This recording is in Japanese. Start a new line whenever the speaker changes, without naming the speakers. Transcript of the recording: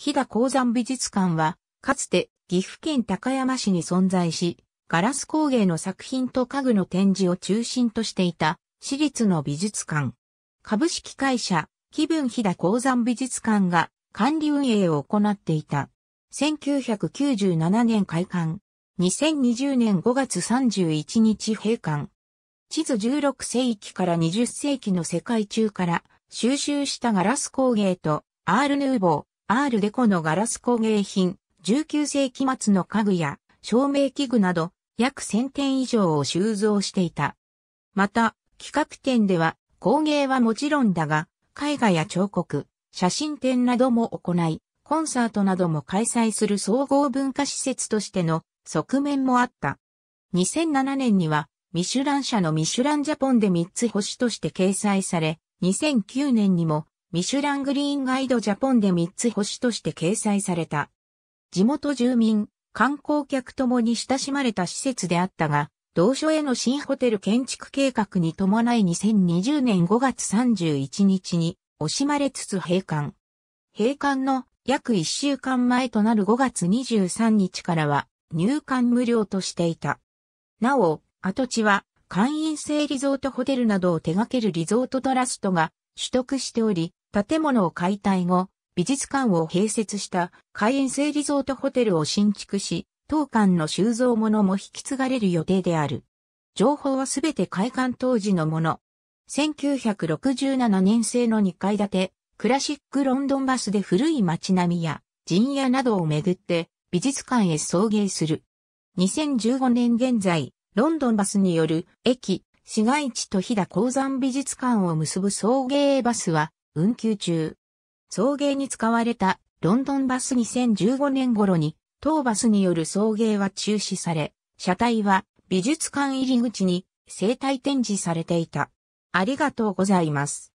飛騨鉱山美術館は、かつて岐阜県高山市に存在し、ガラス工芸の作品と家具の展示を中心としていた私立の美術館。株式会社、気分飛騨鉱山美術館が管理運営を行っていた。1997年開館。2020年5月31日閉館。地図16世紀から20世紀の世界中から収集したガラス工芸とアールヌーボー、アールデコのガラス工芸品、19世紀末の家具や照明器具など約1000点以上を収蔵していた。また、企画展では工芸はもちろんだが、絵画や彫刻、写真展なども行い、コンサートなども開催する総合文化施設としての側面もあった。2007年には、ミシュラン社のミシュランジャポンで3つ星として掲載され、2009年にもミシュラングリーンガイドジャポンで3つ星として掲載された。地元住民、観光客ともに親しまれた施設であったが、同所への新ホテル建築計画に伴い2020年5月31日に惜しまれつつ閉館。閉館の約1週間前となる5月23日からは入館無料としていた。なお、跡地は会員制リゾートホテルなどを手掛けるリゾートトラストが取得しており、建物を解体後、美術館を併設した海園生リゾートホテルを新築し、当館の収蔵物も引き継がれる予定である。情報はすべて開館当時のもの。1967年製の2階建て、クラシックロンドンバスで古い街並みや陣屋などをめぐって美術館へ送迎する。2015年現在、ロンドンバスによる駅、市街地と飛騨鉱山美術館を結ぶ送迎バスは運休中。送迎に使われたロンドンバス2015年頃に、当バスによる送迎は中止され、車体は美術館入り口に生体展示されていた。ありがとうございます。